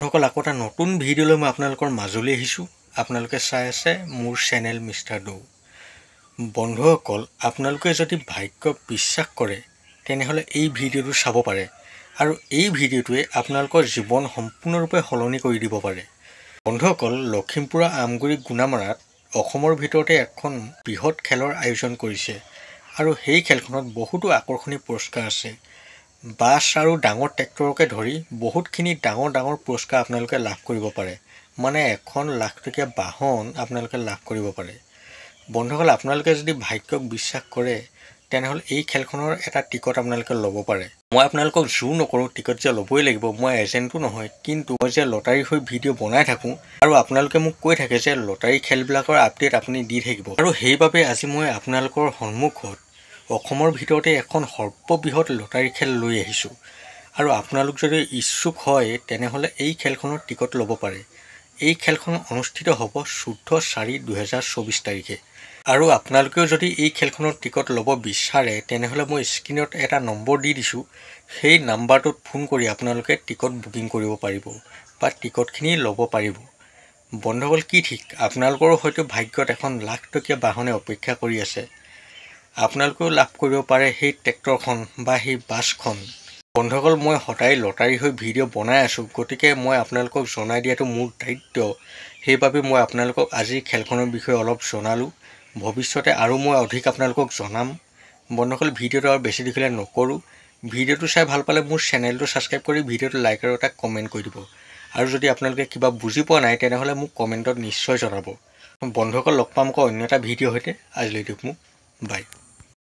বন্ধুসকল আকৌ এটা নতুন ভিডিঅ' লৈ মই আপোনালোকৰ মাজলৈ আহিছোঁ আপোনালোকে চাই আছে মোৰ চেনেল মিষ্টাৰ ডৌ বন্ধুসকল আপোনালোকে যদি ভাগ্য বিশ্বাস কৰে তেনেহ'লে এই ভিডিঅ'টো চাব পাৰে আৰু এই ভিডিঅ'টোৱে আপোনালোকৰ জীৱন সম্পূৰ্ণৰূপে সলনি কৰি দিব পাৰে বন্ধুসকল লখিমপুৰৰ আমগুৰি গুণামাৰাত অসমৰ ভিতৰতে এখন বৃহৎ খেলৰ আয়োজন কৰিছে আৰু সেই খেলখনত বহুতো আকৰ্ষণীয় পুৰস্কাৰ আছে বাছ আৰু ডাঙৰ ট্ৰেক্টৰকে ধৰি বহুতখিনি ডাঙৰ ডাঙৰ পুৰস্কাৰ আপোনালোকে লাভ কৰিব পাৰে মানে এখন লাখ টকীয়া বাহন আপোনালোকে লাভ কৰিব পাৰে বন্ধুসকল আপোনালোকে যদি ভাগ্যক বিশ্বাস কৰে তেনেহ'লে এই খেলখনৰ এটা টিকট আপোনালোকে ল'ব পাৰে মই আপোনালোকক জোৰ নকৰোঁ টিকট যে ল'বই লাগিব মই এজেণ্টো নহয় কিন্তু মই যে লটাৰী হৈ ভিডিঅ' বনাই থাকোঁ আৰু আপোনালোকে মোক কৈ থাকে যে লটাৰী খেলবিলাকৰ আপডেট আপুনি দি থাকিব আৰু সেইবাবে আজি মই আপোনালোকৰ সন্মুখত অসমৰ ভিতৰতে এখন সৰ্ববৃহৎ লটাৰী খেল লৈ আহিছোঁ আৰু আপোনালোক যদি ইচ্ছুক হয় তেনেহ'লে এই খেলখনৰ টিকট ল'ব পাৰে এই খেলখন অনুষ্ঠিত হ'ব চৈধ্য চাৰি দুহেজাৰ চৌবিছ তাৰিখে আৰু আপোনালোকেও যদি এই খেলখনৰ টিকট ল'ব বিচাৰে তেনেহ'লে মই স্ক্ৰীণত এটা নম্বৰ দি দিছোঁ সেই নাম্বাৰটোত ফোন কৰি আপোনালোকে টিকট বুকিং কৰিব পাৰিব বা টিকটখিনি ল'ব পাৰিব বন্ধুসকল কি ঠিক আপোনালোকৰো হয়তো ভাগ্যত এখন লাখ টকীয়া বাহনে অপেক্ষা কৰি আছে আপোনালোকেও লাভ কৰিব পাৰে সেই ট্ৰেক্টৰখন বা সেই বাছখন বন্ধুসকল মই সদায় লটাৰী হৈ ভিডিঅ' বনাই আছোঁ গতিকে মই আপোনালোকক জনাই দিয়াটো মোৰ দায়িত্ব সেইবাবে মই আপোনালোকক আজি খেলখনৰ বিষয়ে অলপ জনালোঁ ভৱিষ্যতে আৰু মই অধিক আপোনালোকক জনাম বন্ধুসকল ভিডিঅ'টো আৰু বেছি দীঘলে নকৰোঁ ভিডিঅ'টো চাই ভাল পালে মোৰ চেনেলটো ছাবস্ক্ৰাইব কৰি ভিডিঅ'টো লাইক আৰু এটা কমেণ্ট কৰি দিব আৰু যদি আপোনালোকে কিবা বুজি পোৱা নাই তেনেহ'লে মোক কমেণ্টত নিশ্চয় জনাব বন্ধুসকল লগ পাম আকৌ অন্য এটা ভিডিঅ' সৈতে আজিলৈ দিয়ক মোক বাই